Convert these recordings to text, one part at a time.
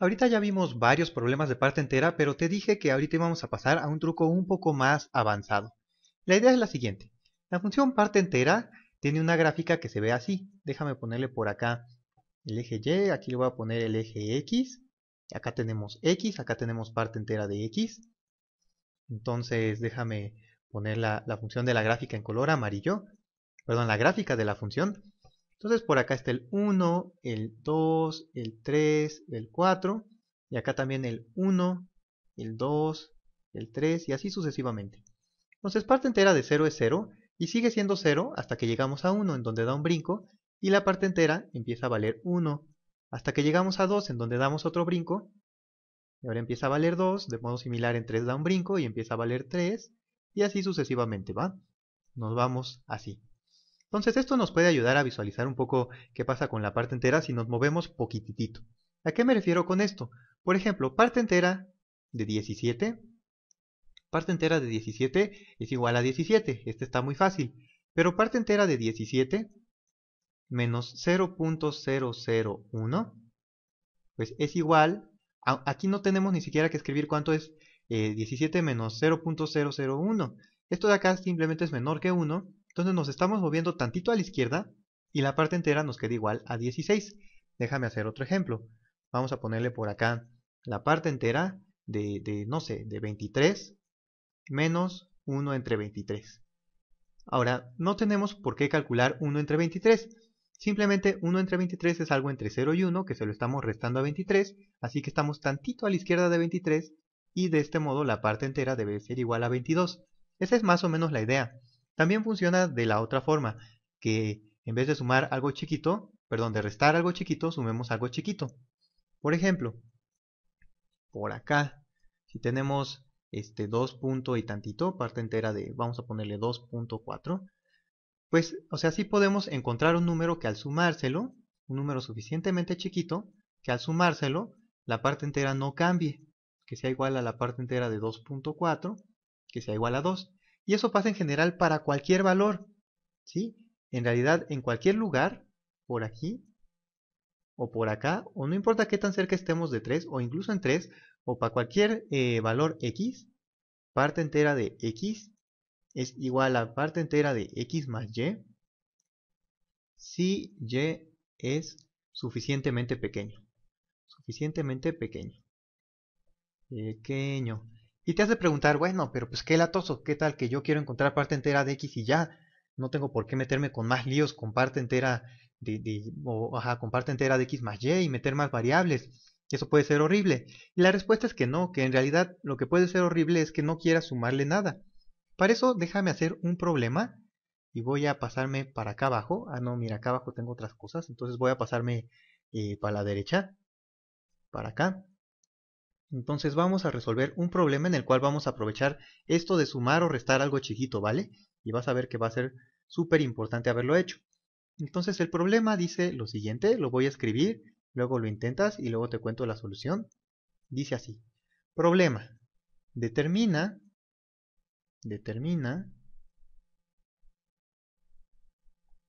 Ahorita ya vimos varios problemas de parte entera, pero te dije que ahorita íbamos a pasar a un truco un poco más avanzado. La idea es la siguiente. La función parte entera tiene una gráfica que se ve así. Déjame ponerle por acá el eje Y, aquí le voy a poner el eje X. Acá tenemos X, acá tenemos parte entera de X. Entonces déjame poner la, la función de la gráfica en color amarillo. Perdón, la gráfica de la función entonces por acá está el 1, el 2, el 3, el 4 y acá también el 1, el 2, el 3 y así sucesivamente. Entonces parte entera de 0 es 0 y sigue siendo 0 hasta que llegamos a 1 en donde da un brinco y la parte entera empieza a valer 1 hasta que llegamos a 2 en donde damos otro brinco y ahora empieza a valer 2, de modo similar en 3 da un brinco y empieza a valer 3 y así sucesivamente, ¿va? Nos vamos así. Entonces esto nos puede ayudar a visualizar un poco qué pasa con la parte entera si nos movemos poquititito. ¿A qué me refiero con esto? Por ejemplo, parte entera de 17, parte entera de 17 es igual a 17, este está muy fácil, pero parte entera de 17 menos 0.001 pues es igual, aquí no tenemos ni siquiera que escribir cuánto es 17 eh, menos 0.001, esto de acá simplemente es menor que 1 entonces nos estamos moviendo tantito a la izquierda y la parte entera nos queda igual a 16. Déjame hacer otro ejemplo. Vamos a ponerle por acá la parte entera de, no sé, de 23 menos 1 entre 23. Ahora, no tenemos por qué calcular 1 entre 23. Simplemente 1 entre 23 es algo entre 0 y 1 que se lo estamos restando a 23, así que estamos tantito a la izquierda de 23 y de este modo la parte entera debe ser igual a 22. Esa es más o menos la idea. También funciona de la otra forma, que en vez de sumar algo chiquito, perdón, de restar algo chiquito, sumemos algo chiquito. Por ejemplo, por acá, si tenemos este 2 punto y tantito, parte entera de, vamos a ponerle 2.4, pues, o sea, sí podemos encontrar un número que al sumárselo, un número suficientemente chiquito, que al sumárselo, la parte entera no cambie, que sea igual a la parte entera de 2.4, que sea igual a 2. Y eso pasa en general para cualquier valor. ¿sí? En realidad, en cualquier lugar, por aquí o por acá, o no importa qué tan cerca estemos de 3, o incluso en 3, o para cualquier eh, valor x, parte entera de x es igual a parte entera de x más y, si y es suficientemente pequeño. Suficientemente pequeño. Pequeño. Y te hace preguntar, bueno, pero pues qué latoso, qué tal que yo quiero encontrar parte entera de X y ya, no tengo por qué meterme con más líos con parte entera de, de o, ajá, con parte entera de X más Y y meter más variables. Eso puede ser horrible. Y la respuesta es que no, que en realidad lo que puede ser horrible es que no quiera sumarle nada. Para eso déjame hacer un problema y voy a pasarme para acá abajo. Ah, no, mira, acá abajo tengo otras cosas. Entonces voy a pasarme eh, para la derecha, para acá. Entonces vamos a resolver un problema en el cual vamos a aprovechar esto de sumar o restar algo chiquito, ¿vale? Y vas a ver que va a ser súper importante haberlo hecho. Entonces el problema dice lo siguiente, lo voy a escribir, luego lo intentas y luego te cuento la solución. Dice así, problema, determina, determina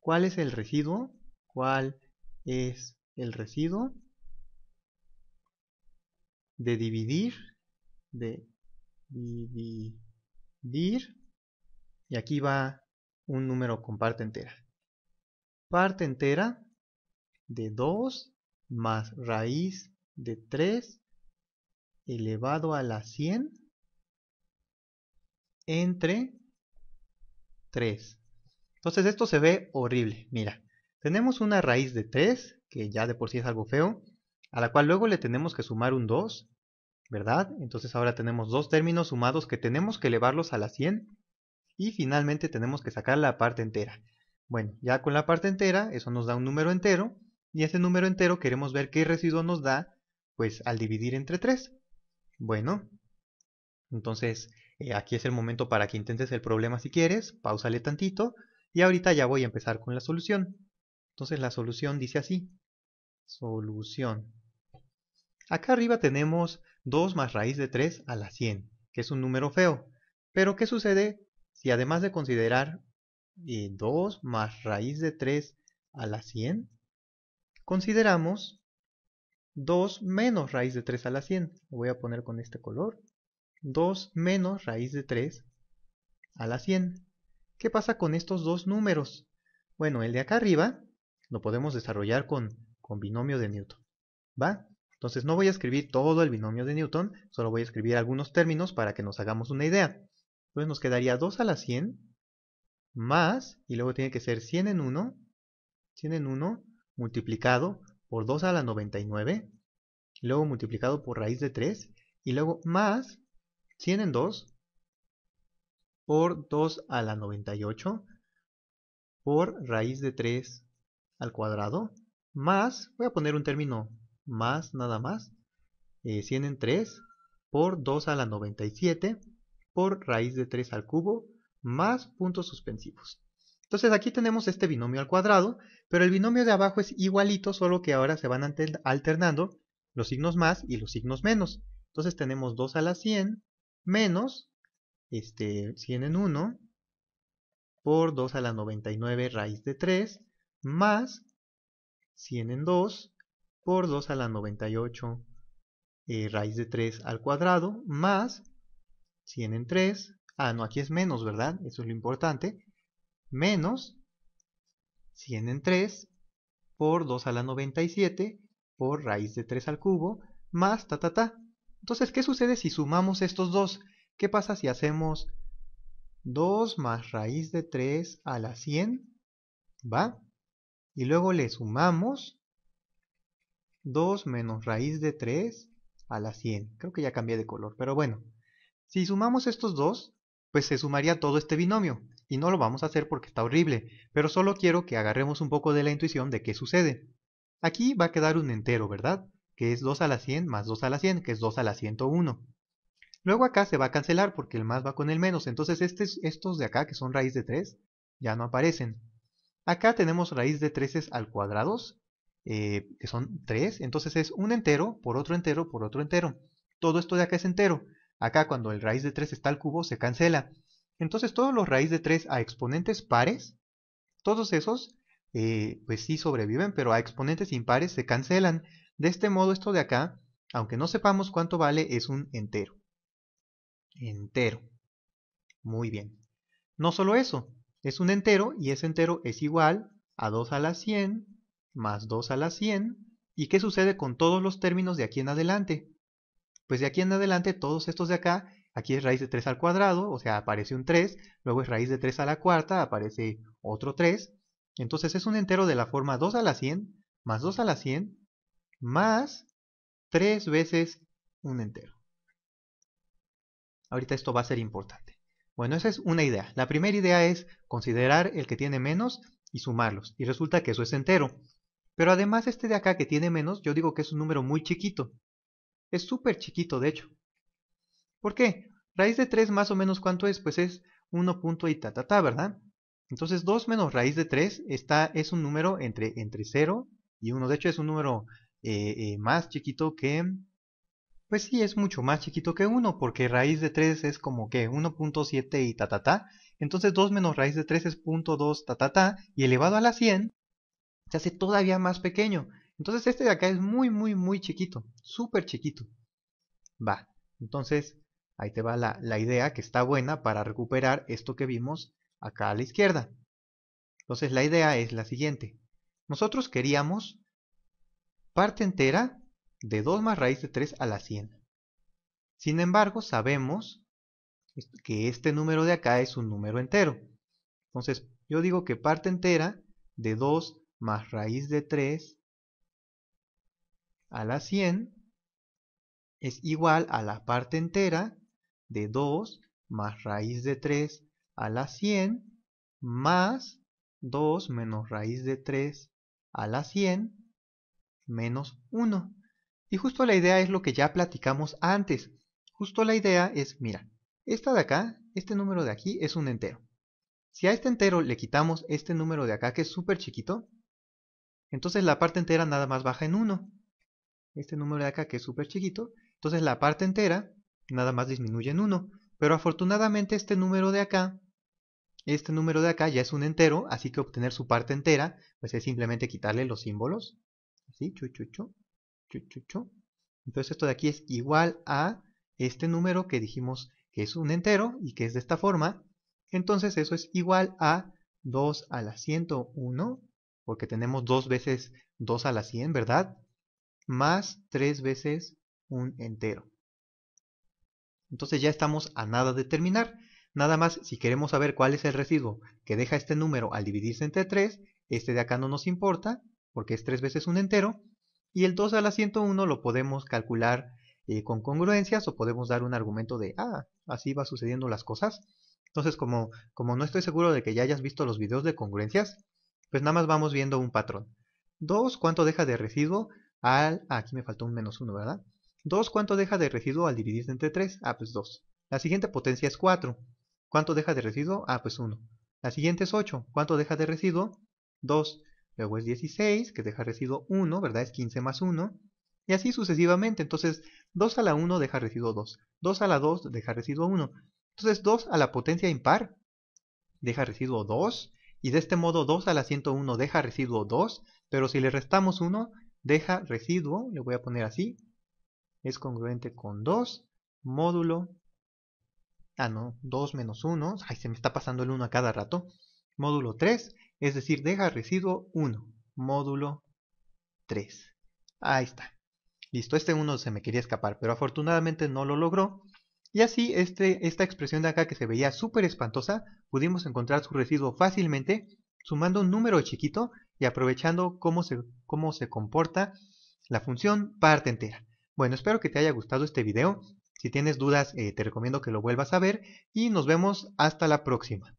cuál es el residuo, cuál es el residuo de dividir, de dividir, y aquí va un número con parte entera. Parte entera de 2 más raíz de 3 elevado a la 100 entre 3. Entonces esto se ve horrible. Mira, tenemos una raíz de 3, que ya de por sí es algo feo, a la cual luego le tenemos que sumar un 2, ¿verdad? Entonces ahora tenemos dos términos sumados que tenemos que elevarlos a la 100 y finalmente tenemos que sacar la parte entera. Bueno, ya con la parte entera, eso nos da un número entero y ese número entero queremos ver qué residuo nos da pues al dividir entre 3. Bueno, entonces eh, aquí es el momento para que intentes el problema si quieres, pausale tantito y ahorita ya voy a empezar con la solución. Entonces la solución dice así, solución. Acá arriba tenemos 2 más raíz de 3 a la 100, que es un número feo. Pero ¿qué sucede si además de considerar 2 eh, más raíz de 3 a la 100, consideramos 2 menos raíz de 3 a la 100? Lo voy a poner con este color. 2 menos raíz de 3 a la 100. ¿Qué pasa con estos dos números? Bueno, el de acá arriba lo podemos desarrollar con, con binomio de Newton. ¿Va? Entonces no voy a escribir todo el binomio de Newton, solo voy a escribir algunos términos para que nos hagamos una idea. Entonces nos quedaría 2 a la 100 más, y luego tiene que ser 100 en 1, 100 en 1 multiplicado por 2 a la 99, luego multiplicado por raíz de 3, y luego más 100 en 2 por 2 a la 98 por raíz de 3 al cuadrado, más, voy a poner un término más nada más 100 eh, en 3 por 2 a la 97 por raíz de 3 al cubo más puntos suspensivos. Entonces aquí tenemos este binomio al cuadrado, pero el binomio de abajo es igualito, solo que ahora se van alternando los signos más y los signos menos. Entonces tenemos 2 a la 100 menos este, 100 en 1 por 2 a la 99 raíz de 3 más 100 en 2 por 2 a la 98 eh, raíz de 3 al cuadrado más 100 en 3. Ah, no, aquí es menos, ¿verdad? Eso es lo importante. Menos 100 en 3 por 2 a la 97 por raíz de 3 al cubo más ta ta ta. Entonces, ¿qué sucede si sumamos estos dos? ¿Qué pasa si hacemos 2 más raíz de 3 a la 100? ¿Va? Y luego le sumamos 2 menos raíz de 3 a la 100. Creo que ya cambié de color, pero bueno. Si sumamos estos dos, pues se sumaría todo este binomio. Y no lo vamos a hacer porque está horrible, pero solo quiero que agarremos un poco de la intuición de qué sucede. Aquí va a quedar un entero, ¿verdad? Que es 2 a la 100 más 2 a la 100, que es 2 a la 101. Luego acá se va a cancelar porque el más va con el menos, entonces estos de acá, que son raíz de 3, ya no aparecen. Acá tenemos raíz de 3 al cuadrados eh, que son 3, entonces es un entero por otro entero por otro entero. Todo esto de acá es entero. Acá cuando el raíz de 3 está al cubo se cancela. Entonces todos los raíz de 3 a exponentes pares, todos esos eh, pues sí sobreviven, pero a exponentes impares se cancelan. De este modo esto de acá, aunque no sepamos cuánto vale, es un entero. Entero. Muy bien. No solo eso, es un entero y ese entero es igual a 2 a la 100 más 2 a la 100. ¿Y qué sucede con todos los términos de aquí en adelante? Pues de aquí en adelante todos estos de acá, aquí es raíz de 3 al cuadrado, o sea, aparece un 3, luego es raíz de 3 a la cuarta, aparece otro 3. Entonces es un entero de la forma 2 a la 100 más 2 a la 100 más 3 veces un entero. Ahorita esto va a ser importante. Bueno, esa es una idea. La primera idea es considerar el que tiene menos y sumarlos. Y resulta que eso es entero. Pero además este de acá que tiene menos, yo digo que es un número muy chiquito. Es súper chiquito, de hecho. ¿Por qué? Raíz de 3 más o menos cuánto es, pues es 1 punto y ta, ¿verdad? Entonces 2 menos raíz de 3 está, es un número entre, entre 0 y 1. De hecho es un número eh, eh, más chiquito que... Pues sí, es mucho más chiquito que 1, porque raíz de 3 es como que 1.7 y ta, Entonces 2 menos raíz de 3 es 2 y elevado a la 100 se hace todavía más pequeño. Entonces este de acá es muy, muy, muy chiquito, súper chiquito. Va, entonces ahí te va la, idea que está buena para recuperar esto que vimos acá a la izquierda. Entonces la idea es la siguiente. Nosotros queríamos parte entera de 2 más raíz de 3 a la 100. Sin embargo, sabemos que este número de acá es un número entero. Entonces, yo digo que parte entera de 2 más raíz de 3 a la 100 es igual a la parte entera de 2 más raíz de 3 a la 100 más 2 menos raíz de 3 a la 100 menos 1. Y justo la idea es lo que ya platicamos antes. Justo la idea es, mira, esta de acá, este número de aquí es un entero. Si a este entero le quitamos este número de acá que es súper chiquito, entonces la parte entera nada más baja en 1. Este número de acá que es súper chiquito. Entonces la parte entera nada más disminuye en 1. Pero afortunadamente este número de acá, este número de acá ya es un entero, así que obtener su parte entera, pues es simplemente quitarle los símbolos. Así, Entonces esto de aquí es igual a este número que dijimos que es un entero y que es de esta forma. Entonces eso es igual a 2 a la 101 porque tenemos 2 veces 2 a la 100, ¿verdad? Más 3 veces un entero. Entonces ya estamos a nada de terminar. Nada más, si queremos saber cuál es el residuo que deja este número al dividirse entre 3, este de acá no nos importa, porque es 3 veces un entero, y el 2 a la 101 lo podemos calcular eh, con congruencias o podemos dar un argumento de, ah, así va sucediendo las cosas. Entonces, como, como no estoy seguro de que ya hayas visto los videos de congruencias, pues nada más vamos viendo un patrón. 2, ¿cuánto deja de residuo al... Ah, aquí me faltó un menos 1, ¿verdad? 2, ¿cuánto deja de residuo al dividirse entre 3? Ah, pues 2. La siguiente potencia es 4. ¿Cuánto deja de residuo? Ah, pues 1. La siguiente es 8. ¿Cuánto deja de residuo? 2. Luego es 16, que deja residuo 1, ¿verdad? Es 15 más 1. Y así sucesivamente. Entonces, 2 a la 1 deja residuo 2. 2 a la 2 deja residuo 1. Entonces, 2 a la potencia impar deja residuo 2 y de este modo 2 a la 101 deja residuo 2, pero si le restamos 1, deja residuo, le voy a poner así, es congruente con 2, módulo, ah no, 2 menos 1, se me está pasando el 1 a cada rato, módulo 3, es decir, deja residuo 1, módulo 3. Ahí está. Listo, este 1 se me quería escapar, pero afortunadamente no lo logró y así este, esta expresión de acá que se veía súper espantosa, pudimos encontrar su residuo fácilmente sumando un número chiquito y aprovechando cómo se, comporta la función parte entera. Bueno, espero que te haya gustado este video. Si tienes dudas, eh, te recomiendo que lo vuelvas a ver y nos vemos hasta la próxima.